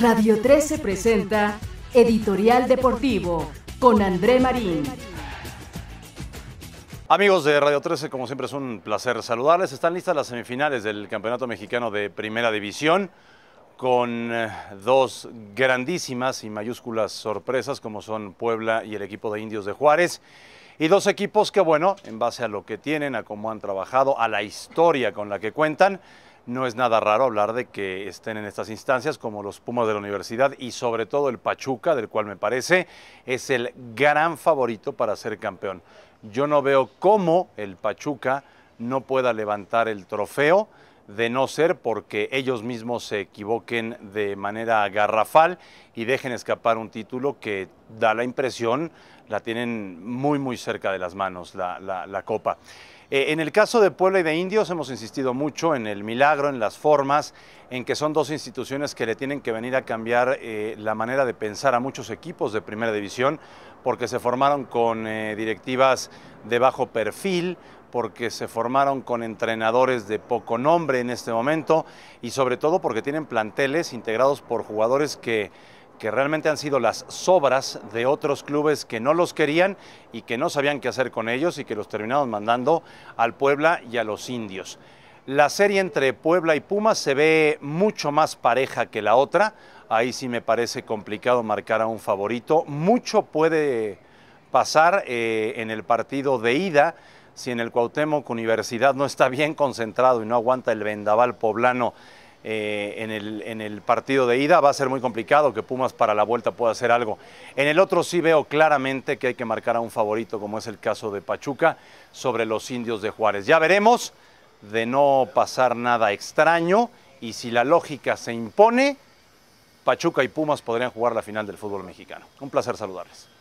Radio 13 presenta Editorial Deportivo con André Marín. Amigos de Radio 13, como siempre es un placer saludarles. Están listas las semifinales del Campeonato Mexicano de Primera División con eh, dos grandísimas y mayúsculas sorpresas como son Puebla y el equipo de Indios de Juárez. Y dos equipos que, bueno, en base a lo que tienen, a cómo han trabajado, a la historia con la que cuentan, no es nada raro hablar de que estén en estas instancias como los Pumas de la Universidad y sobre todo el Pachuca, del cual me parece es el gran favorito para ser campeón. Yo no veo cómo el Pachuca no pueda levantar el trofeo de no ser porque ellos mismos se equivoquen de manera garrafal y dejen escapar un título que da la impresión, la tienen muy muy cerca de las manos la, la copa. Eh, en el caso de Puebla y de Indios hemos insistido mucho en el milagro, en las formas, en que son dos instituciones que le tienen que venir a cambiar eh, la manera de pensar a muchos equipos de primera división, porque se formaron con eh, directivas de bajo perfil, porque se formaron con entrenadores de poco nombre en este momento y sobre todo porque tienen planteles integrados por jugadores que que realmente han sido las sobras de otros clubes que no los querían y que no sabían qué hacer con ellos y que los terminaron mandando al Puebla y a los indios. La serie entre Puebla y Pumas se ve mucho más pareja que la otra. Ahí sí me parece complicado marcar a un favorito. Mucho puede pasar eh, en el partido de ida si en el Cuauhtémoc Universidad no está bien concentrado y no aguanta el vendaval poblano eh, en, el, en el partido de ida. Va a ser muy complicado que Pumas para la vuelta pueda hacer algo. En el otro sí veo claramente que hay que marcar a un favorito, como es el caso de Pachuca, sobre los indios de Juárez. Ya veremos de no pasar nada extraño y si la lógica se impone, Pachuca y Pumas podrían jugar la final del fútbol mexicano. Un placer saludarles.